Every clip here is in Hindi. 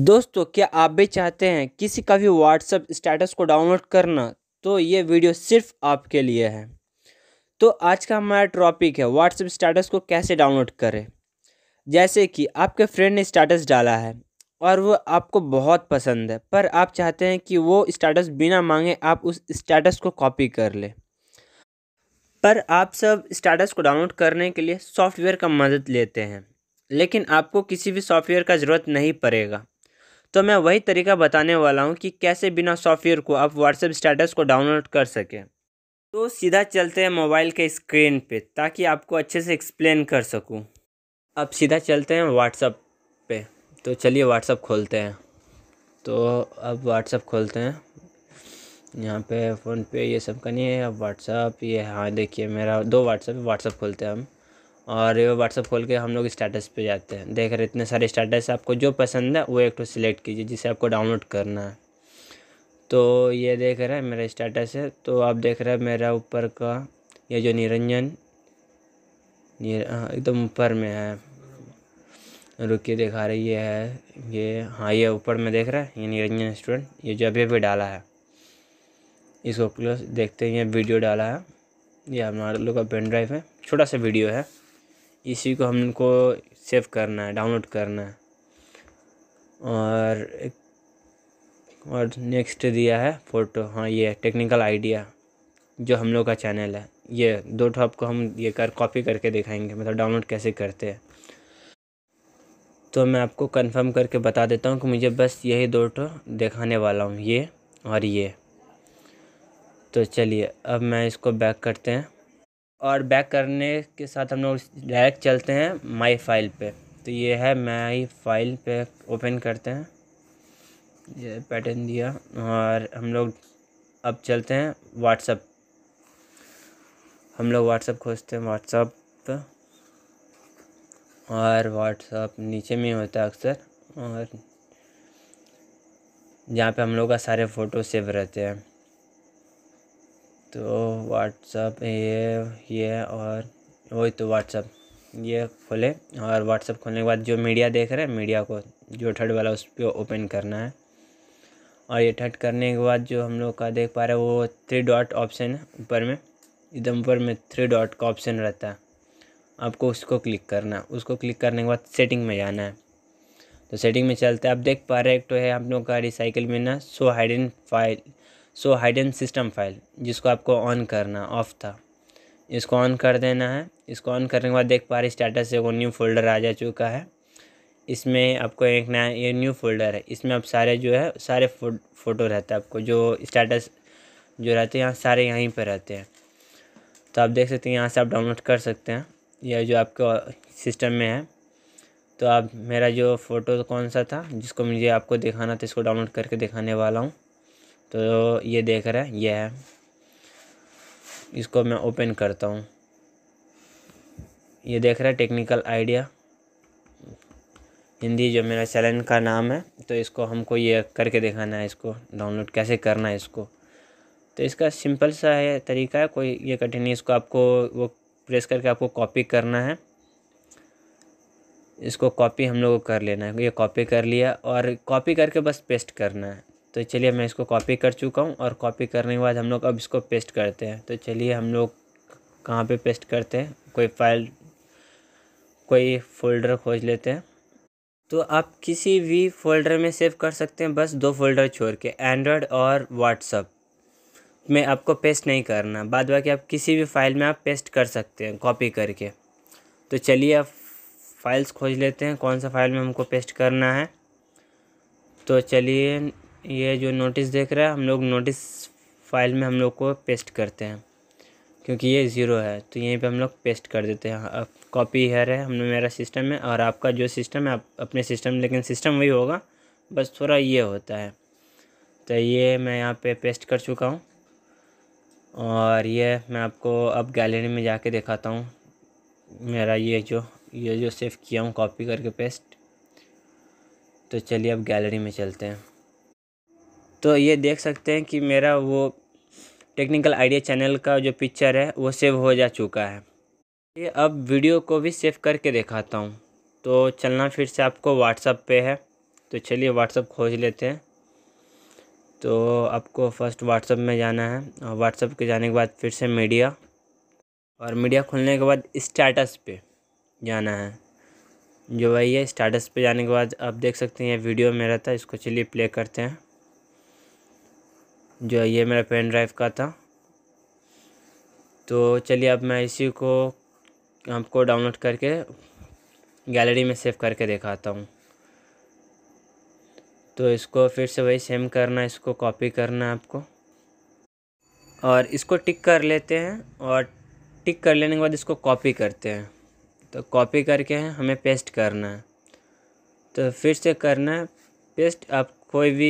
दोस्तों क्या आप भी चाहते हैं किसी का भी व्हाट्सअप स्टेटस को डाउनलोड करना तो ये वीडियो सिर्फ आपके लिए है तो आज का हमारा टॉपिक है व्हाट्सअप स्टेटस को कैसे डाउनलोड करें जैसे कि आपके फ्रेंड ने स्टेटस डाला है और वो आपको बहुत पसंद है पर आप चाहते हैं कि वो स्टेटस बिना मांगे आप उस स्टेटस को कॉपी कर ले पर आप सब स्टेटस को डाउनलोड करने के लिए सॉफ्टवेयर का मदद लेते हैं लेकिन आपको किसी भी सॉफ्टवेयर का ज़रूरत नहीं पड़ेगा तो मैं वही तरीका बताने वाला हूँ कि कैसे बिना सॉफ्टवेयर को आप व्हाट्सएप स्टेटस को डाउनलोड कर सकें तो सीधा चलते हैं मोबाइल के स्क्रीन पे ताकि आपको अच्छे से एक्सप्लेन कर सकूँ अब सीधा चलते हैं व्हाट्सअप पे तो चलिए व्हाट्सअप खोलते हैं तो अब व्हाट्सअप खोलते हैं यहाँ पे फ़ोन पे ये सब का नहीं है अब व्हाट्सअप ये हाँ देखिए मेरा दो व्हाट्सअप व्हाट्सअप खोलते हैं हम और ये व्हाट्सअप खोल के हम लोग स्टेटस पे जाते हैं देख रहे इतने सारे स्टेटस आपको जो पसंद है वो एक तो सिलेक्ट कीजिए जिसे आपको डाउनलोड करना है तो ये देख रहे हैं मेरा स्टेटस है तो आप देख रहे हैं मेरा ऊपर का ये जो निरंजन हाँ, एकदम ऊपर में है रुकिए दिखा रही ये है ये हाँ ये ऊपर में देख रहा है ये निरंजन स्टूडेंट ये जो अभी अभी डाला है इसको देखते हैं ये वीडियो डाला है ये हमारे लोग का पेन ड्राइव है छोटा सा वीडियो है इसी को हमको सेव करना है डाउनलोड करना है और और नेक्स्ट दिया है फ़ोटो हाँ ये टेक्निकल आइडिया जो हम लोग का चैनल है ये दो टॉप को हम ये कर कॉपी करके दिखाएंगे मतलब डाउनलोड कैसे करते हैं तो मैं आपको कंफर्म करके बता देता हूँ कि मुझे बस यही दो टो दिखाने वाला हूँ ये और ये तो चलिए अब मैं इसको बैक करते हैं और बैक करने के साथ हम लोग डायरेक्ट चलते हैं माई फाइल पे तो ये है माई फाइल पे ओपन करते हैं ये पैटर्न दिया और हम लोग अब चलते हैं व्हाट्सअप हम लोग व्हाट्सअप खोजते हैं व्हाट्सअप और व्हाट्सअप नीचे में होता है अक्सर और जहाँ पे हम लोग का सारे फ़ोटो सेव रहते हैं तो व्हाट्सअप ये ये और वही तो व्हाट्सअप ये खोले और व्हाट्सअप खोलने के बाद जो मीडिया देख रहे हैं मीडिया को जो थर्ड वाला उस पर ओपन करना है और ये थर्ड करने के बाद जो हम लोग का देख पा रहे हैं वो थ्री डॉट ऑप्शन है ऊपर में एकदम ऊपर में थ्री डॉट का ऑप्शन रहता है आपको उसको क्लिक करना है उसको क्लिक करने के बाद सेटिंग में जाना है तो सेटिंग में चलते हैं आप देख पा रहे हैं एक तो है हम लोग का रिसाइकिल में ना show in file show hidden system file जिसको आपको ऑन करना ऑफ था इसको ऑन कर देना है इसको ऑन करने के बाद देख पा रहे स्टेटस से वो न्यू फोल्डर आ जा चुका है इसमें आपको एक नया ये न्यू फोल्डर है इसमें आप सारे जो है सारे फो, फोटो रहते हैं आपको जो स्टेटस जो रहते हैं यहाँ सारे यहीं पर रहते हैं तो आप देख सकते हैं यहाँ से आप डाउनलोड कर सकते हैं यह जो आपके सिस्टम में है तो आप मेरा जो फ़ोटो कौन सा था जिसको मुझे आपको दिखाना था इसको डाउनलोड करके दिखाने वाला हूँ तो ये देख रहे हैं ये है इसको मैं ओपन करता हूँ ये देख रहा है टेक्निकल आइडिया हिंदी जो मेरा चैनल का नाम है तो इसको हमको ये करके दिखाना है इसको डाउनलोड कैसे करना है इसको तो इसका सिंपल सा है तरीका है कोई ये कठिन नहीं इसको आपको वो प्रेस करके आपको कॉपी करना है इसको कॉपी हम लोग को कर लेना है ये कॉपी कर लिया और कॉपी करके बस पेस्ट करना है तो चलिए मैं इसको कॉपी कर चुका हूँ और कॉपी करने के बाद हम लोग अब इसको पेस्ट करते हैं तो चलिए हम लोग कहाँ पे पेस्ट करते हैं कोई फाइल कोई फोल्डर खोज लेते हैं तो आप किसी भी फोल्डर में सेव कर सकते हैं बस दो फोल्डर छोड़ के एंड्रॉयड और व्हाट्सअप में आपको पेस्ट नहीं करना बाद बाकी आप किसी भी फाइल में आप पेस्ट कर सकते हैं कॉपी करके तो चलिए आप फाइल्स खोज लेते हैं कौन सा फाइल में हमको पेस्ट करना है तो चलिए ये जो नोटिस देख रहा है हम लोग नोटिस फाइल में हम लोग को पेस्ट करते हैं क्योंकि ये ज़ीरो है तो यहीं पे हम लोग पेस्ट कर देते हैं अब कॉपी हेयर है हम मेरा सिस्टम है और आपका जो सिस्टम है आप अपने सिस्टम लेकिन सिस्टम वही होगा बस थोड़ा ये होता है तो ये मैं यहाँ पे पेस्ट कर चुका हूँ और ये मैं आपको अब गैलरी में जा दिखाता हूँ मेरा ये जो ये जो सेव किया हूँ कॉपी करके पेस्ट तो चलिए अब गैलरी में चलते हैं तो ये देख सकते हैं कि मेरा वो टेक्निकल आइडिया चैनल का जो पिक्चर है वो सेव हो जा चुका है ये अब वीडियो को भी सेव करके दिखाता हूँ तो चलना फिर से आपको व्हाट्सअप पे है तो चलिए व्हाट्सअप खोज लेते हैं तो आपको फर्स्ट व्हाट्सअप में जाना है और व्हाट्सअप के जाने के बाद फिर से मीडिया और मीडिया खोलने के बाद स्टेटस पे जाना है जो भाई है स्टेटस पे जाने के बाद आप देख सकते हैं ये वीडियो मेरा था इसको चलिए प्ले करते हैं जो ये मेरा पेन ड्राइव का था तो चलिए अब मैं इसी को आपको डाउनलोड करके गैलरी में सेव करके दिखाता हूँ तो इसको फिर से वही सेम करना इसको कॉपी करना है आपको और इसको टिक कर लेते हैं और टिक कर लेने के बाद इसको कॉपी करते हैं तो कॉपी करके हमें पेस्ट करना है तो फिर से करना है पेस्ट आप कोई भी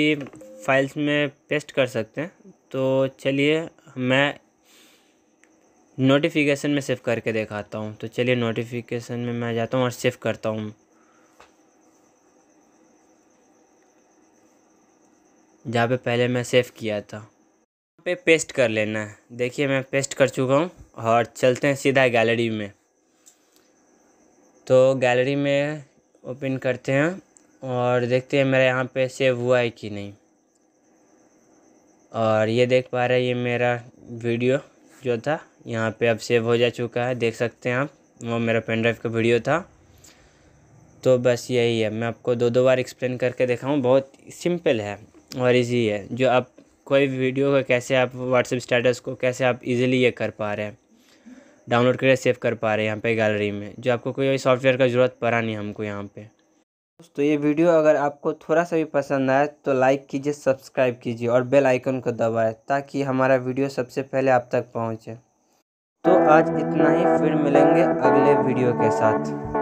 फाइल्स में पेस्ट कर सकते हैं तो चलिए मैं नोटिफिकेशन में सेव करके देखाता हूँ तो चलिए नोटिफिकेशन में मैं जाता हूँ और सेव करता हूँ जहाँ पे पहले मैं सेव किया था पे पेस्ट कर लेना है देखिए मैं पेस्ट कर चुका हूँ और चलते हैं सीधा गैलरी में तो गैलरी में ओपन करते हैं और देखते हैं मेरा यहाँ पे सेव हुआ है कि नहीं और ये देख पा रहे हैं ये मेरा वीडियो जो था यहाँ पे अब सेव हो जा चुका है देख सकते हैं आप वो मेरा पेन ड्राइव का वीडियो था तो बस यही है मैं आपको दो दो बार एक्सप्लेन करके दिखाऊँ बहुत सिंपल है और इजी है जो आप कोई वीडियो का कैसे आप व्हाट्सएप स्टेटस को कैसे आप इजीली ये कर पा रहे हैं डाउनलोड करके सेव कर पा रहे हैं यहाँ पे गैलरी में जो आपको कोई सॉफ्टवेयर का ज़रूरत पड़ा नहीं हमको यहाँ पे दोस्तों ये वीडियो अगर आपको थोड़ा सा भी पसंद आए तो लाइक कीजिए सब्सक्राइब कीजिए और बेल आइकन को दबाएं ताकि हमारा वीडियो सबसे पहले आप तक पहुंचे तो आज इतना ही फिर मिलेंगे अगले वीडियो के साथ